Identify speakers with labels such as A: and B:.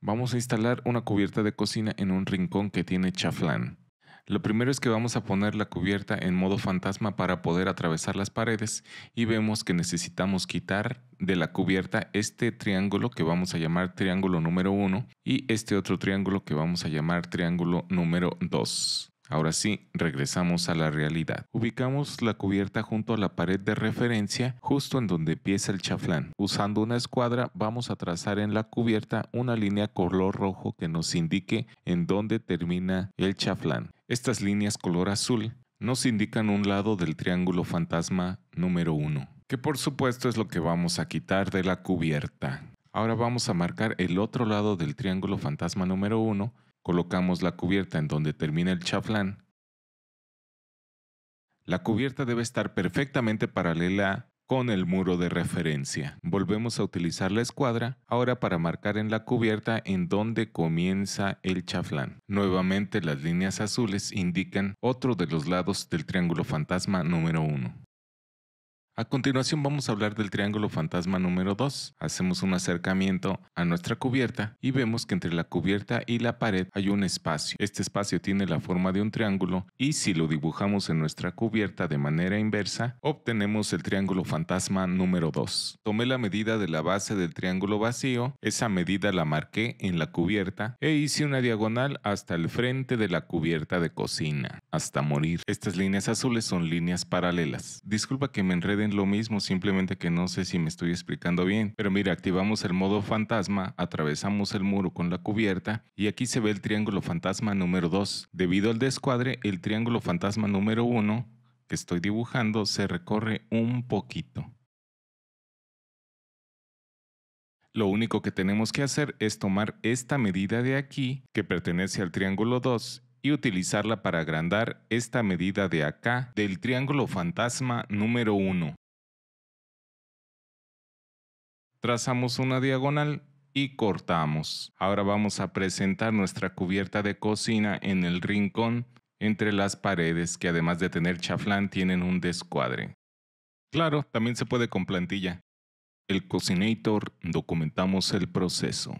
A: Vamos a instalar una cubierta de cocina en un rincón que tiene chaflán. Lo primero es que vamos a poner la cubierta en modo fantasma para poder atravesar las paredes y vemos que necesitamos quitar de la cubierta este triángulo que vamos a llamar triángulo número 1 y este otro triángulo que vamos a llamar triángulo número 2. Ahora sí, regresamos a la realidad. Ubicamos la cubierta junto a la pared de referencia, justo en donde empieza el chaflán. Usando una escuadra, vamos a trazar en la cubierta una línea color rojo que nos indique en dónde termina el chaflán. Estas líneas color azul nos indican un lado del triángulo fantasma número 1, que por supuesto es lo que vamos a quitar de la cubierta. Ahora vamos a marcar el otro lado del triángulo fantasma número 1 Colocamos la cubierta en donde termina el chaflán. La cubierta debe estar perfectamente paralela con el muro de referencia. Volvemos a utilizar la escuadra ahora para marcar en la cubierta en donde comienza el chaflán. Nuevamente las líneas azules indican otro de los lados del triángulo fantasma número 1. A continuación vamos a hablar del triángulo fantasma número 2. Hacemos un acercamiento a nuestra cubierta y vemos que entre la cubierta y la pared hay un espacio. Este espacio tiene la forma de un triángulo y si lo dibujamos en nuestra cubierta de manera inversa, obtenemos el triángulo fantasma número 2. Tomé la medida de la base del triángulo vacío, esa medida la marqué en la cubierta e hice una diagonal hasta el frente de la cubierta de cocina, hasta morir. Estas líneas azules son líneas paralelas. Disculpa que me enreden lo mismo, simplemente que no sé si me estoy explicando bien. Pero mira, activamos el modo fantasma, atravesamos el muro con la cubierta y aquí se ve el triángulo fantasma número 2. Debido al descuadre, el triángulo fantasma número 1 que estoy dibujando se recorre un poquito. Lo único que tenemos que hacer es tomar esta medida de aquí, que pertenece al triángulo 2, utilizarla para agrandar esta medida de acá del triángulo fantasma número 1. Trazamos una diagonal y cortamos. Ahora vamos a presentar nuestra cubierta de cocina en el rincón entre las paredes que además de tener chaflán tienen un descuadre. Claro, también se puede con plantilla. El Cocinator documentamos el proceso.